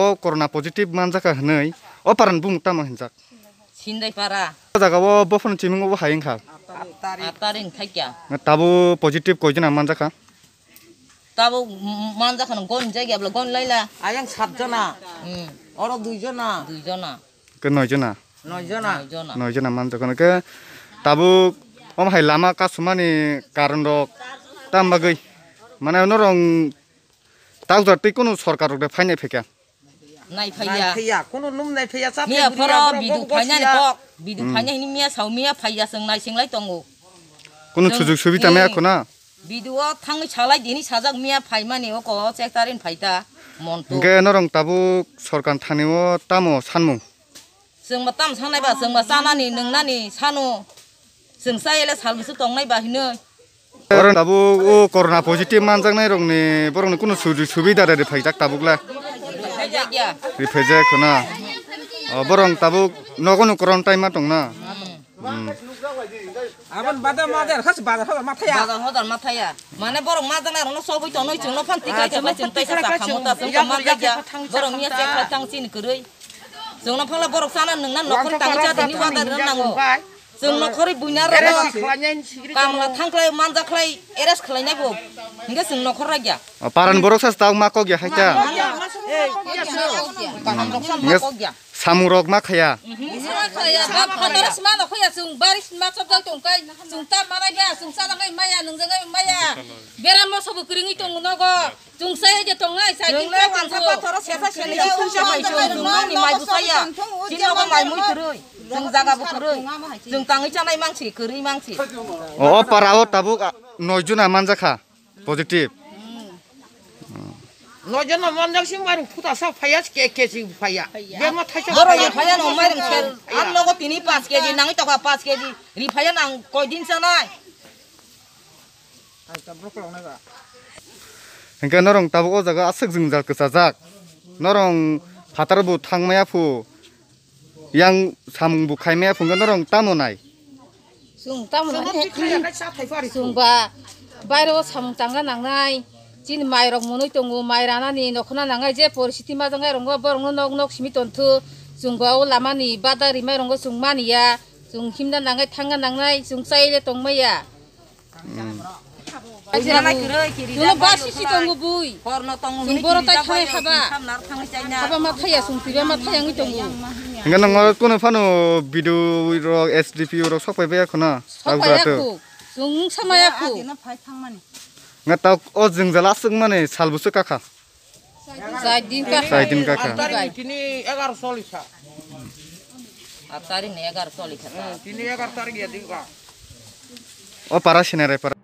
तो corona positive मान जाका हनै ओ पारन बुम तामा हिनजाक सिन्दै पारा जागाबो बफन चिमिंग ओबो हायिं खा आतारिं थाक्या ताबो पॉजिटिव कयजना मान जाका ताबो मान जाका न गन जाय गेबल गन लैला आयं सात जना और दुई जना दुई जना के नय जना नय जना नय जना मान जाका के ताबो ओम हाय लामा कासुमानि कारण रक ताम बागै माने नरं তাক যাতে কোনো সরকারকে ফাইনে ফেকা নাই ফাইয়া নাই ফাইয়া কোন নুম নাই ফাইয়া সাপ মিয়া ফর বিদু ফাইনা নে পক বিদু ফাইনা হিনি মিয়া সাউ মিয়া ফাইয়া সং নাই সিংলাই তঙ্গো কোন সুযোগ সুবিধা মিয়া কোনা বিদু অ থাং ছালাই দিনি সাজাক মিয়া ফাইমা নে ও ক চেকতারিন ফাইতা মনতো গে নরং তাবু সরকার থানিও তামো সানমু जों मा ताम सांनाय बा जों मा सानानि नोंनानि सानो जों सायले सालमसो दंनाय बाहिनो करन दाबो ओ करना पॉजिटिव मानजांनाय रंनि बरंनि कुनु सुबिदा दादे फैजाक दाबुगला रिफेजा खना अ बरं ताबो नगोनु करन टाइम मा तंगना आबन बादा मादर खस बादा हदर माथाया बादा हदर माथाया माने बरं मादना रनो सबै तनो इचो न फान तिकाय जमा चिन तै सारा खामो ता सों का मादा ग्या बरं मिया से खला तंग चिन करै जों न फला बरं साना नंगना नखन तांग जा दिनि वादा रन नांगो जों नखरै बुइना रन कामला थांख्लाय मानजाख्लाय एरेस्ट खलायनाय बु इंगा जों नखर रागिया पारन बरं सास्ता मा को ग्या हाइता সামুরক মা খাইয়া ও পারা তাবুক নয়জন আমান জাখা positive 너저나 만장신 말은 부다사 파야 깨깨지 파야 내가 타셔 어로 예 파야 너 말은 셀 알로고 티니 파스 깨지 나이 타고 파스 깨지 리 파야 난 거딘 사나이 아이다 브로콜 오나가 그러니까 너랑 따보고 자가 아석 증잘 그 사작 너랑 바다르부 탕마야푸 양 사몽부 카이마야 푼가 너랑 따노나이 숭 따모나이 숭바 바이로 사몽 땅가 나나이 jin mairok munui tongo nih, nokhona nangai je porishiti ma jangai rongo borongo nok nok simi tontu jungao lamani badari mai rongo jungmani ya jung himna nangai thanga nangai jung chaile tongmaya Jono basi si tongo bui. Jung boro tai khai khaba. Khaba ma khaya sung tiba ma khaya ngi tongo. Engan nang kono fano bidu ro SDP ro sokpai ba khona. Sokpai aku. Jung samaya aku. ngata o jingjala sung mane salbu su kaka saidin kaka saidin kaka tarik ini 1140 sa ab tarik ne 1140 sa ini 11 tarik ya dingka o para sinere para